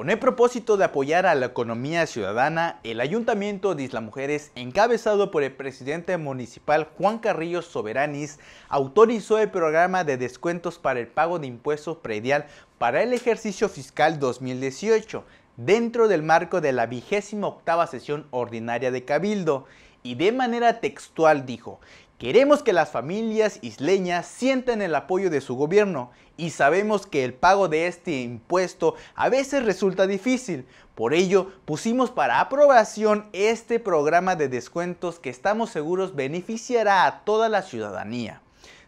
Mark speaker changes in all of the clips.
Speaker 1: Con el propósito de apoyar a la economía ciudadana, el Ayuntamiento de Isla Mujeres, encabezado por el presidente municipal Juan Carrillo Soberanis, autorizó el programa de descuentos para el pago de impuestos predial para el ejercicio fiscal 2018, dentro del marco de la vigésima octava sesión ordinaria de Cabildo, y de manera textual dijo Queremos que las familias isleñas sientan el apoyo de su gobierno y sabemos que el pago de este impuesto a veces resulta difícil. Por ello, pusimos para aprobación este programa de descuentos que estamos seguros beneficiará a toda la ciudadanía.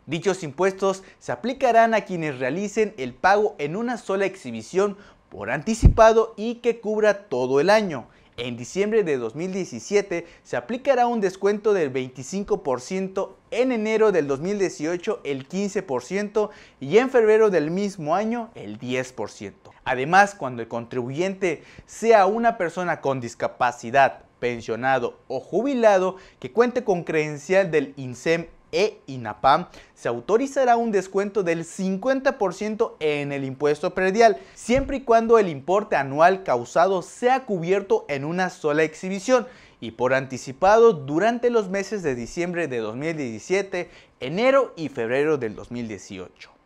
Speaker 1: Dichos impuestos se aplicarán a quienes realicen el pago en una sola exhibición por anticipado y que cubra todo el año en diciembre de 2017 se aplicará un descuento del 25%, en enero del 2018 el 15% y en febrero del mismo año el 10%. Además, cuando el contribuyente sea una persona con discapacidad, pensionado o jubilado que cuente con credencial del INSEM e INAPAM, se autorizará un descuento del 50% en el impuesto predial, siempre y cuando el importe anual causado sea cubierto en una sola exhibición y por anticipado durante los meses de diciembre de 2017, enero y febrero del 2018.